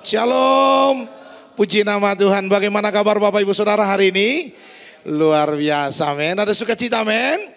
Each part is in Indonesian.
Shalom. Puji nama Tuhan. Bagaimana kabar Bapak Ibu Saudara hari ini? Luar biasa men. Ada sukacita men?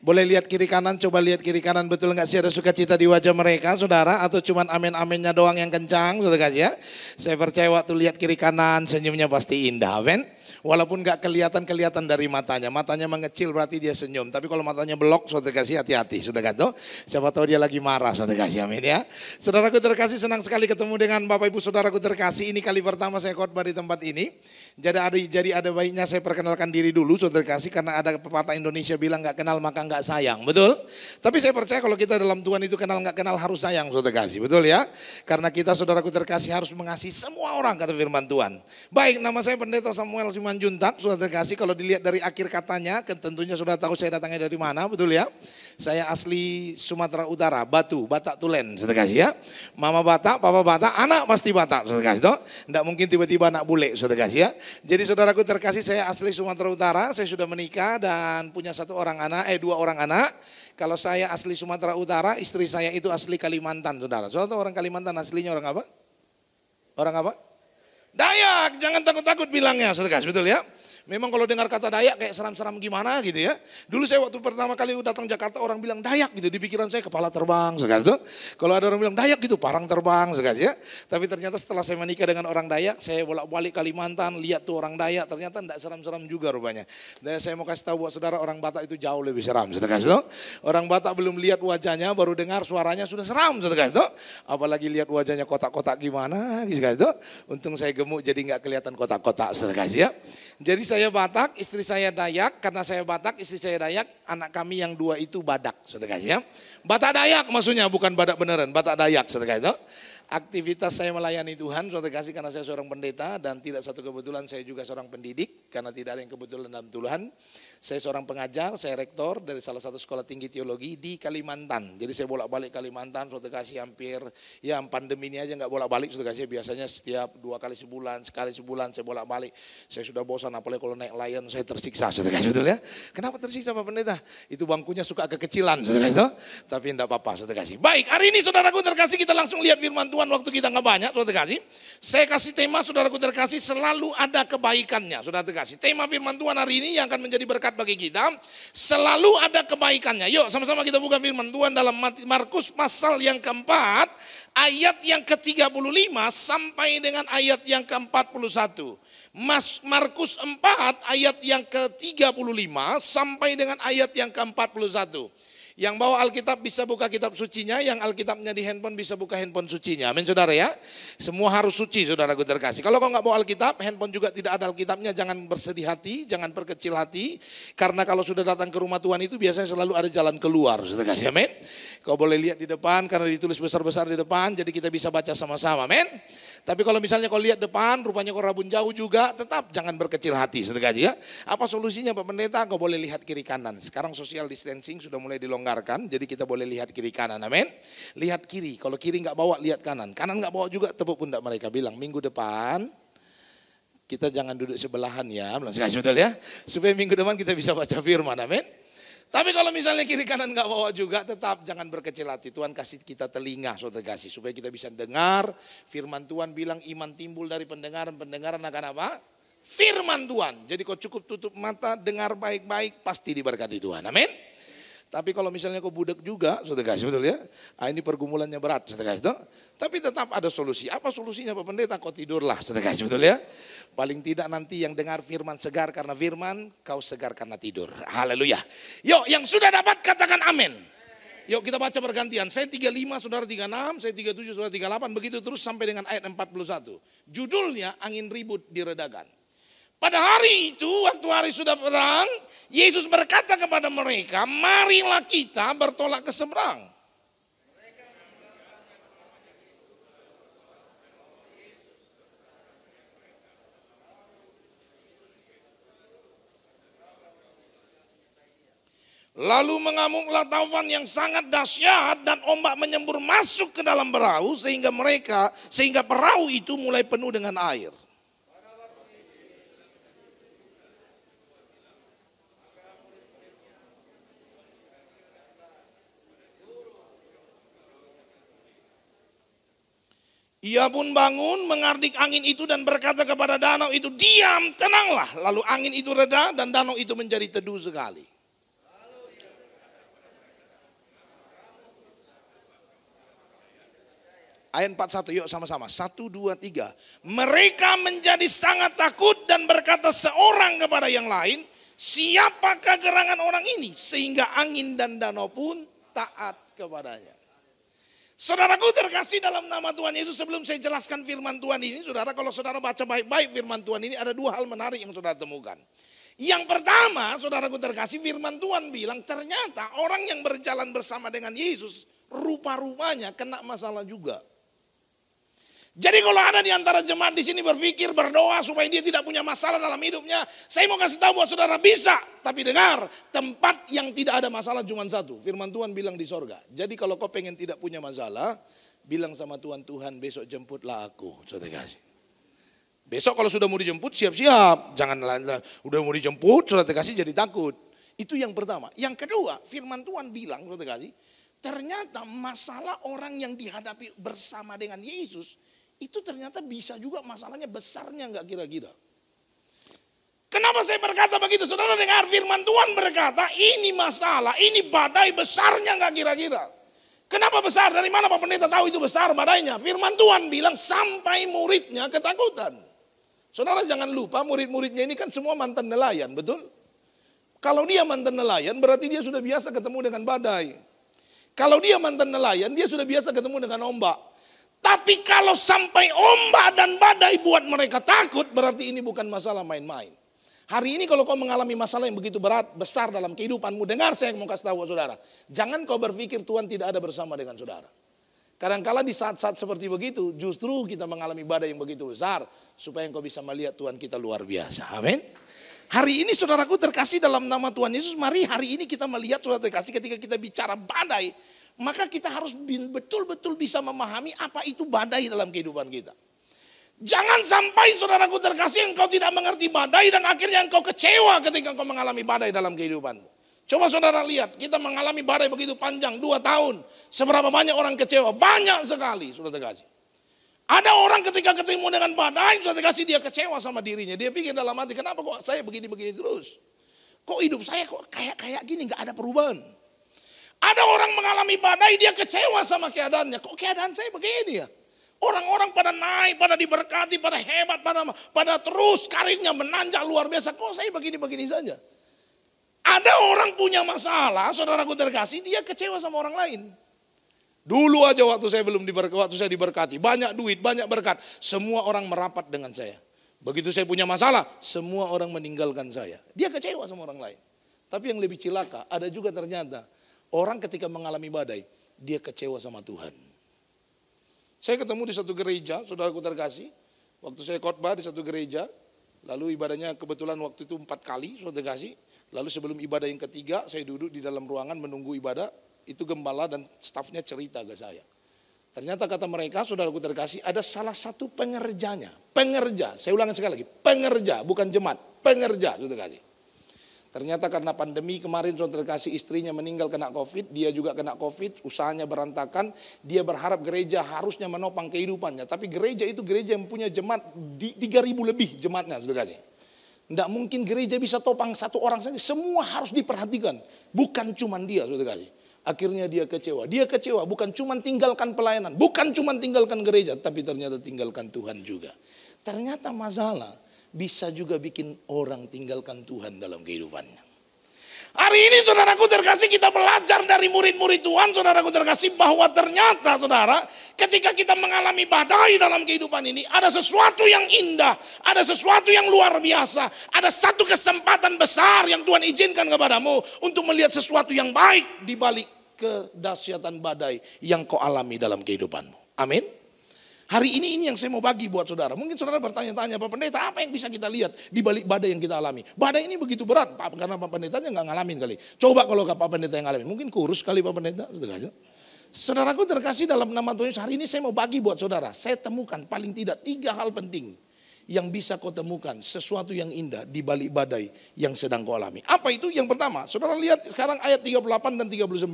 Boleh lihat kiri kanan, coba lihat kiri kanan. Betul nggak sih ada sukacita di wajah mereka saudara? Atau cuman amin-aminnya doang yang kencang saudara ya? Saya percaya waktu lihat kiri kanan senyumnya pasti indah men. Walaupun gak kelihatan-kelihatan dari matanya. Matanya mengecil berarti dia senyum. Tapi kalau matanya belok, saudara kasih hati-hati. gak tuh? siapa tahu dia lagi marah, saudara kasih amin ya. Saudaraku terkasih, senang sekali ketemu dengan Bapak Ibu saudaraku terkasih. Ini kali pertama saya khotbah di tempat ini. Jadi ada, jadi ada baiknya saya perkenalkan diri dulu, saudara kasih. Karena ada pepatah Indonesia bilang gak kenal maka gak sayang, betul? Tapi saya percaya kalau kita dalam Tuhan itu kenal gak kenal harus sayang, saudara kasih, betul ya? Karena kita saudaraku terkasih harus mengasihi semua orang, kata firman Tuhan. Baik, nama saya Pendeta Samuel Siman Juntak, saudara terkasih kalau dilihat dari akhir katanya, tentunya sudah tahu saya datangnya dari mana, betul ya? Saya asli Sumatera Utara, Batu, Batak Tulen, sudah terkasih ya. Mama Batak, papa Batak, anak pasti Batak, sudah terkasih. toh. Tidak mungkin tiba-tiba anak bule, sudah terkasih ya. Jadi saudaraku terkasih saya asli Sumatera Utara, saya sudah menikah dan punya satu orang anak, eh dua orang anak. Kalau saya asli Sumatera Utara, istri saya itu asli Kalimantan, saudara. Soalnya orang Kalimantan aslinya orang apa? Orang apa? Dayak, jangan takut-takut bilangnya, saudara, betul ya? Memang kalau dengar kata Dayak kayak seram-seram gimana gitu ya. Dulu saya waktu pertama kali datang Jakarta orang bilang Dayak gitu. Di pikiran saya kepala terbang segala itu, Kalau ada orang bilang Dayak gitu parang terbang sekali ya. Tapi ternyata setelah saya menikah dengan orang Dayak. Saya bolak-balik Kalimantan lihat tuh orang Dayak. Ternyata enggak seram-seram juga rupanya. Dan saya mau kasih tahu buat saudara orang Batak itu jauh lebih seram. itu, Orang Batak belum lihat wajahnya baru dengar suaranya sudah seram. itu, Apalagi lihat wajahnya kotak-kotak gimana itu, Untung saya gemuk jadi enggak kelihatan kotak-kotak. ya. Jadi saya saya Batak, istri saya Dayak, karena saya Batak, istri saya Dayak, anak kami yang dua itu Badak, saudara ya. Batak Dayak maksudnya, bukan Badak beneran, Batak Dayak, saudara itu. Aktivitas saya melayani Tuhan, saudara kasih karena saya seorang pendeta dan tidak satu kebetulan saya juga seorang pendidik karena tidak ada yang kebetulan dalam Tuhan. Saya seorang pengajar, saya rektor dari salah satu sekolah tinggi teologi di Kalimantan. Jadi saya bolak-balik Kalimantan, sudah kasih hampir, ya pandemi ini aja nggak bolak-balik, sudah kasih biasanya setiap dua kali sebulan, sekali sebulan saya bolak-balik. Saya sudah bosan, apalagi kalau naik lion saya tersiksa, sudah kasih betul ya. Kenapa tersiksa Pak Pendeta? Itu bangkunya suka kekecilan, sudah kasih Tapi enggak apa-apa, sudah kasih. Baik, hari ini saudaraku terkasih kita langsung lihat firman Tuhan waktu kita nggak banyak, sudah kasih. Saya kasih tema saudaraku terkasih selalu ada kebaikannya, sudah terkasih. Tema firman Tuhan hari ini yang akan menjadi berkat berkat bagi kita, selalu ada kebaikannya. Yuk sama-sama kita buka firman Tuhan dalam Markus pasal yang keempat, ayat yang ke-35 sampai dengan ayat yang ke-41. Mas Markus 4 ayat yang ke-35 sampai dengan ayat yang ke-41. Yang bawa Alkitab bisa buka kitab sucinya, yang Alkitabnya di handphone bisa buka handphone sucinya. Amin saudara ya. Semua harus suci saudara gue terkasih. Kalau kau nggak bawa Alkitab, handphone juga tidak ada Alkitabnya, jangan bersedih hati, jangan perkecil hati. Karena kalau sudah datang ke rumah Tuhan itu biasanya selalu ada jalan keluar. Saudara kasih amin. Kau boleh lihat di depan karena ditulis besar-besar di depan, jadi kita bisa baca sama-sama. Amin. Tapi kalau misalnya kau lihat depan, rupanya kau rabun jauh juga, tetap jangan berkecil hati setengah ya. Apa solusinya Pak Pendeta? Kau boleh lihat kiri kanan. Sekarang social distancing sudah mulai dilonggarkan, jadi kita boleh lihat kiri kanan, amin. Lihat kiri, kalau kiri nggak bawa lihat kanan. Kanan nggak bawa juga tepuk pundak mereka bilang, minggu depan kita jangan duduk sebelahan ya, bilang betul ya. Supaya minggu depan kita bisa baca firman, amin. Tapi kalau misalnya kiri kanan nggak bawa juga, tetap jangan berkecil hati. Tuhan kasih kita telinga, saudara kasih, supaya kita bisa dengar. Firman Tuhan bilang iman timbul dari pendengaran, pendengaran akan apa? Firman Tuhan. Jadi kau cukup tutup mata, dengar baik-baik, pasti diberkati Tuhan. Amin. Tapi kalau misalnya kau budak juga, sudah kasih betul ya. Ah, ini pergumulannya berat, sudah kasih betul. Tapi tetap ada solusi. Apa solusinya Pak Pendeta? Kau tidurlah, sudah kasih betul ya. Paling tidak nanti yang dengar firman segar karena firman, kau segar karena tidur. Haleluya. Yuk, yang sudah dapat katakan amin. Yuk kita baca pergantian. Saya 35, saudara 36, saya 37, saudara 38. Begitu terus sampai dengan ayat 41. Judulnya angin ribut diredakan. Pada hari itu, waktu hari sudah perang, Yesus berkata kepada mereka, marilah kita bertolak ke seberang. Lalu mengamuklah taufan yang sangat dahsyat dan ombak menyembur masuk ke dalam perahu sehingga mereka sehingga perahu itu mulai penuh dengan air. Ia pun bangun, mengardik angin itu dan berkata kepada danau itu, diam, tenanglah. Lalu angin itu reda dan danau itu menjadi teduh sekali. Ayat 41, yuk sama-sama. satu dua tiga. Mereka menjadi sangat takut dan berkata seorang kepada yang lain, siapakah gerangan orang ini? Sehingga angin dan danau pun taat kepadanya. Saudaraku terkasih dalam nama Tuhan Yesus sebelum saya jelaskan firman Tuhan ini, saudara kalau saudara baca baik-baik firman Tuhan ini ada dua hal menarik yang saudara temukan. Yang pertama, saudaraku terkasih firman Tuhan bilang ternyata orang yang berjalan bersama dengan Yesus rupa-rupanya kena masalah juga. Jadi kalau ada di antara jemaat di sini berpikir, berdoa supaya dia tidak punya masalah dalam hidupnya, saya mau kasih tahu buat saudara bisa. Tapi dengar, tempat yang tidak ada masalah cuma satu. Firman Tuhan bilang di sorga. Jadi kalau kau pengen tidak punya masalah, bilang sama Tuhan, Tuhan besok jemputlah aku. Saudara kasih. Besok kalau sudah mau dijemput, siap-siap. Jangan udah mau dijemput, saudara kasih jadi takut. Itu yang pertama. Yang kedua, firman Tuhan bilang, saudara kasih, ternyata masalah orang yang dihadapi bersama dengan Yesus, itu ternyata bisa juga masalahnya besarnya nggak kira-kira. Kenapa saya berkata begitu? Saudara dengar firman Tuhan berkata ini masalah, ini badai besarnya nggak kira-kira. Kenapa besar? Dari mana Pak Pendeta tahu itu besar badainya? Firman Tuhan bilang sampai muridnya ketakutan. Saudara jangan lupa murid-muridnya ini kan semua mantan nelayan, betul? Kalau dia mantan nelayan berarti dia sudah biasa ketemu dengan badai. Kalau dia mantan nelayan dia sudah biasa ketemu dengan ombak. Tapi kalau sampai ombak dan badai buat mereka takut, berarti ini bukan masalah main-main. Hari ini kalau kau mengalami masalah yang begitu berat, besar dalam kehidupanmu, dengar saya mau kasih tahu saudara. Jangan kau berpikir Tuhan tidak ada bersama dengan saudara. Kadangkala di saat-saat seperti begitu, justru kita mengalami badai yang begitu besar. Supaya kau bisa melihat Tuhan kita luar biasa. Amin. Hari ini saudaraku terkasih dalam nama Tuhan Yesus, mari hari ini kita melihat saudara terkasih ketika kita bicara badai. Maka kita harus betul-betul bisa memahami apa itu badai dalam kehidupan kita. Jangan sampai saudaraku terkasih engkau tidak mengerti badai dan akhirnya engkau kecewa ketika engkau mengalami badai dalam kehidupanmu. Coba saudara lihat, kita mengalami badai begitu panjang, dua tahun. Seberapa banyak orang kecewa? Banyak sekali, saudara terkasih. Ada orang ketika ketemu dengan badai, saudara terkasih dia kecewa sama dirinya. Dia pikir dalam hati, kenapa kok saya begini-begini terus? Kok hidup saya kok kayak-kayak gini, gak ada perubahan. Ada orang mengalami badai, dia kecewa sama keadaannya. Kok keadaan saya begini ya? Orang-orang pada naik, pada diberkati, pada hebat, pada pada terus karirnya menanjak luar biasa. Kok saya begini-begini saja? Ada orang punya masalah, saudaraku terkasih, dia kecewa sama orang lain. Dulu aja waktu saya belum diberkati, waktu saya diberkati, banyak duit, banyak berkat, semua orang merapat dengan saya. Begitu saya punya masalah, semua orang meninggalkan saya. Dia kecewa sama orang lain. Tapi yang lebih cilaka, ada juga ternyata Orang ketika mengalami badai, dia kecewa sama Tuhan. Saya ketemu di satu gereja, saudara saudara terkasih. Waktu saya khotbah di satu gereja, lalu ibadahnya kebetulan waktu itu empat kali, saudara kasih. Lalu sebelum ibadah yang ketiga, saya duduk di dalam ruangan menunggu ibadah. Itu gembala dan stafnya cerita ke saya. Ternyata kata mereka, saudara saudara terkasih, ada salah satu pengerjanya. Pengerja, saya ulangi sekali lagi, pengerja, bukan jemaat, pengerja, saudara kasih. Ternyata karena pandemi kemarin saudara terkasih istrinya meninggal kena covid, dia juga kena covid, usahanya berantakan. Dia berharap gereja harusnya menopang kehidupannya. Tapi gereja itu gereja yang punya jemaat 3000 lebih jemaatnya saudara kasih. Tidak mungkin gereja bisa topang satu orang saja. Semua harus diperhatikan. Bukan cuma dia, saudara kasih. Akhirnya dia kecewa. Dia kecewa bukan cuma tinggalkan pelayanan. Bukan cuma tinggalkan gereja. Tapi ternyata tinggalkan Tuhan juga. Ternyata masalah bisa juga bikin orang tinggalkan Tuhan dalam kehidupannya. Hari ini saudaraku terkasih kita belajar dari murid-murid Tuhan saudaraku terkasih bahwa ternyata saudara ketika kita mengalami badai dalam kehidupan ini ada sesuatu yang indah, ada sesuatu yang luar biasa, ada satu kesempatan besar yang Tuhan izinkan kepadamu untuk melihat sesuatu yang baik di balik kedahsyatan badai yang kau alami dalam kehidupanmu. Amin. Hari ini ini yang saya mau bagi buat saudara. Mungkin saudara bertanya-tanya, Pak Pendeta apa yang bisa kita lihat di balik badai yang kita alami? Badai ini begitu berat, Pak, karena Pak Pendeta nggak ngalamin kali. Coba kalau Pak Pendeta yang ngalamin, mungkin kurus kali Pak Pendeta. Gitu kan? Saudaraku terkasih dalam nama Tuhan Yesus, hari ini saya mau bagi buat saudara. Saya temukan paling tidak tiga hal penting yang bisa kau temukan sesuatu yang indah di balik badai yang sedang kau alami. Apa itu? Yang pertama, saudara lihat sekarang ayat 38 dan 39.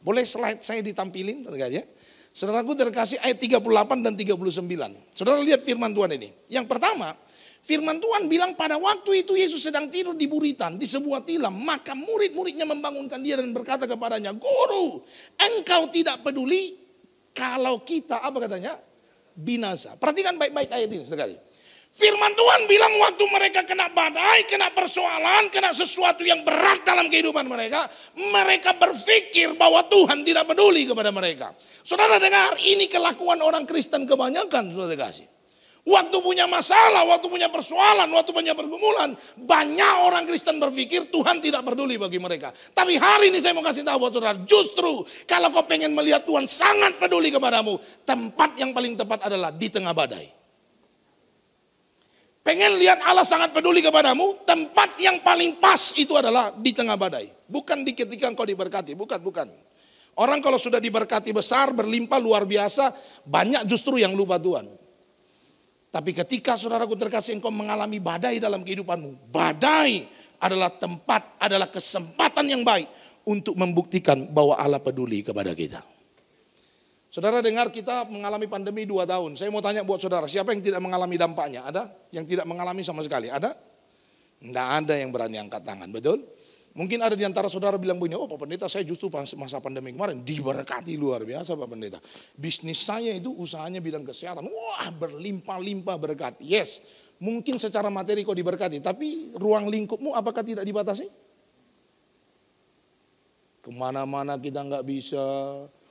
Boleh slide saya ditampilin? Gitu kan ya? Saudaraku terkasih ayat 38 dan 39. Saudara lihat firman Tuhan ini. Yang pertama, firman Tuhan bilang pada waktu itu Yesus sedang tidur di buritan, di sebuah tilam. Maka murid-muridnya membangunkan dia dan berkata kepadanya, Guru, engkau tidak peduli kalau kita, apa katanya, binasa. Perhatikan baik-baik ayat ini sekali. Firman Tuhan bilang waktu mereka kena badai, kena persoalan, kena sesuatu yang berat dalam kehidupan mereka, mereka berpikir bahwa Tuhan tidak peduli kepada mereka. Saudara dengar, ini kelakuan orang Kristen kebanyakan, saudara kasih. Waktu punya masalah, waktu punya persoalan, waktu punya pergumulan, banyak orang Kristen berpikir Tuhan tidak peduli bagi mereka. Tapi hari ini saya mau kasih tahu buat saudara, justru kalau kau pengen melihat Tuhan sangat peduli kepadamu, tempat yang paling tepat adalah di tengah badai. Pengen lihat Allah sangat peduli kepadamu, tempat yang paling pas itu adalah di tengah badai. Bukan di ketika engkau diberkati, bukan, bukan. Orang kalau sudah diberkati besar, berlimpah, luar biasa, banyak justru yang lupa Tuhan. Tapi ketika saudaraku terkasih engkau mengalami badai dalam kehidupanmu, badai adalah tempat, adalah kesempatan yang baik untuk membuktikan bahwa Allah peduli kepada kita. Saudara dengar kita mengalami pandemi dua tahun. Saya mau tanya buat saudara, siapa yang tidak mengalami dampaknya? Ada? Yang tidak mengalami sama sekali? Ada? Tidak ada yang berani angkat tangan, betul? Mungkin ada di antara saudara bilang begini, oh Pak Pendeta saya justru masa pandemi kemarin diberkati luar biasa Pak Pendeta. Bisnis saya itu usahanya bidang kesehatan, wah berlimpah-limpah berkat. Yes, mungkin secara materi kau diberkati, tapi ruang lingkupmu apakah tidak dibatasi? Kemana-mana kita nggak bisa,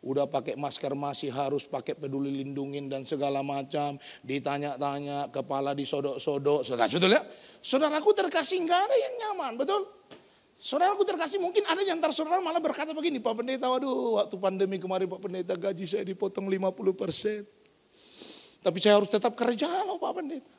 udah pakai masker masih harus pakai peduli lindungin dan segala macam, ditanya-tanya, kepala disodok-sodok, saudara, saudara, saudaraku terkasih nggak ada yang nyaman, betul? Saudaraku terkasih mungkin ada yang tersaudara malah berkata begini, Pak Pendeta, waduh waktu pandemi kemarin Pak Pendeta gaji saya dipotong 50 persen. Tapi saya harus tetap kerja loh Pak Pendeta.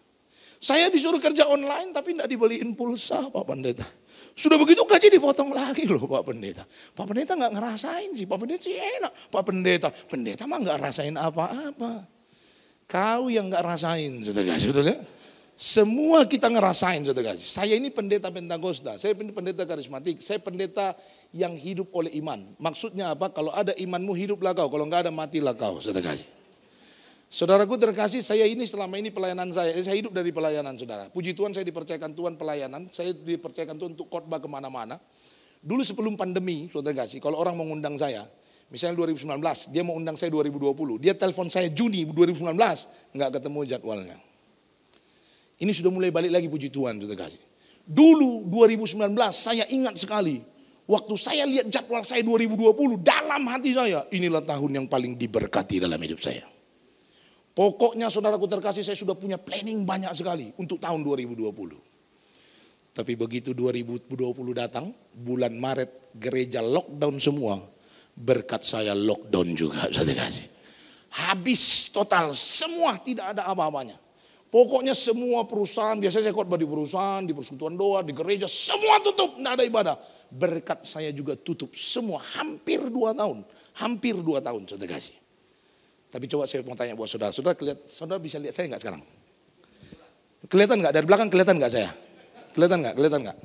Saya disuruh kerja online tapi tidak dibeliin pulsa Pak Pendeta. Sudah begitu gaji dipotong lagi loh Pak Pendeta. Pak Pendeta nggak ngerasain sih, Pak Pendeta sih enak. Pak Pendeta, Pendeta mah nggak rasain apa-apa. Kau yang nggak rasain, saudara kasih betul ya? Semua kita ngerasain saudara kasih. Saya ini pendeta Pentakosta, saya pendeta karismatik, saya pendeta yang hidup oleh iman. Maksudnya apa? Kalau ada imanmu hiduplah kau, kalau nggak ada matilah kau saudara kasih. Saudaraku terkasih, saya ini selama ini pelayanan saya, eh, saya hidup dari pelayanan saudara. Puji Tuhan saya dipercayakan Tuhan pelayanan, saya dipercayakan Tuhan untuk khotbah kemana-mana. Dulu sebelum pandemi, saudara kasih, kalau orang mengundang saya, misalnya 2019, dia mau undang saya 2020, dia telepon saya Juni 2019, nggak ketemu jadwalnya. Ini sudah mulai balik lagi puji Tuhan, saudara kasih. Dulu 2019 saya ingat sekali, waktu saya lihat jadwal saya 2020, dalam hati saya, inilah tahun yang paling diberkati dalam hidup saya. Pokoknya saudaraku terkasih saya sudah punya planning banyak sekali untuk tahun 2020. Tapi begitu 2020 datang, bulan Maret gereja lockdown semua. Berkat saya lockdown juga saya kasih. Habis total, semua tidak ada apa-apanya. Pokoknya semua perusahaan, biasanya saya khotbah di perusahaan, di persekutuan doa, di gereja, semua tutup, tidak ada ibadah. Berkat saya juga tutup semua, hampir dua tahun. Hampir dua tahun, saya kasih. Tapi coba saya mau tanya buat saudara. Saudara kelihat, saudara bisa lihat saya nggak sekarang? Kelihatan nggak dari belakang? Kelihatan nggak saya? Kelihatan nggak? Kelihatan nggak?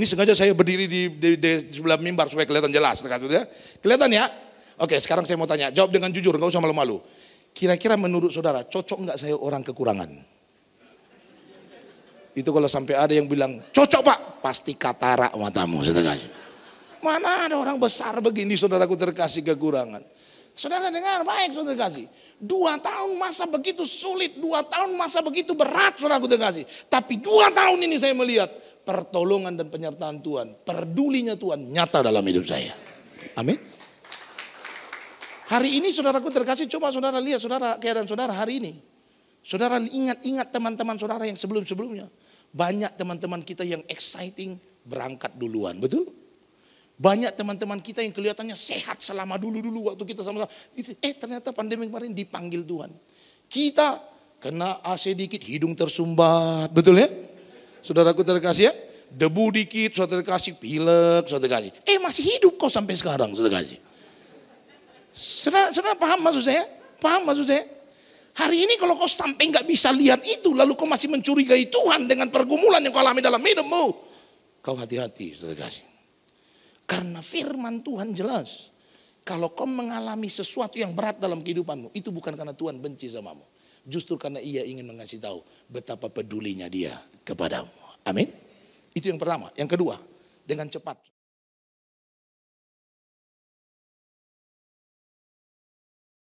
Ini sengaja saya berdiri di, di, di sebelah mimbar supaya kelihatan jelas. Gitu ya. Kelihatan ya? Oke, sekarang saya mau tanya. Jawab dengan jujur, nggak usah malu-malu. Kira-kira menurut saudara, cocok nggak saya orang kekurangan? Itu kalau sampai ada yang bilang, cocok pak, pasti katarak matamu. Saudara. Mana ada orang besar begini saudaraku terkasih kekurangan. Saudara dengar baik saudara kasih. Dua tahun masa begitu sulit, dua tahun masa begitu berat saudara kasih. Tapi dua tahun ini saya melihat pertolongan dan penyertaan Tuhan. Perdulinya Tuhan nyata dalam hidup saya. Amin. Hari ini saudaraku terkasih coba saudara lihat saudara keadaan saudara hari ini. Saudara ingat-ingat teman-teman saudara yang sebelum-sebelumnya. Banyak teman-teman kita yang exciting berangkat duluan, betul? Banyak teman-teman kita yang kelihatannya sehat selama dulu-dulu waktu kita sama-sama. Eh ternyata pandemi kemarin dipanggil Tuhan. Kita kena AC dikit, hidung tersumbat. Betul ya? Saudaraku terkasih ya? Debu dikit, saudara kasih pilek, saudara kasih. Eh masih hidup kok sampai sekarang, saudara kasih. Saudara, saudara paham maksud saya? Paham maksud saya? Hari ini kalau kau sampai nggak bisa lihat itu, lalu kau masih mencurigai Tuhan dengan pergumulan yang kau alami dalam hidupmu, kau hati-hati, saudara kasih. Karena firman Tuhan jelas. Kalau kau mengalami sesuatu yang berat dalam kehidupanmu, itu bukan karena Tuhan benci sama kamu. Justru karena ia ingin mengasih tahu betapa pedulinya dia kepadamu. Amin. Itu yang pertama. Yang kedua, dengan cepat.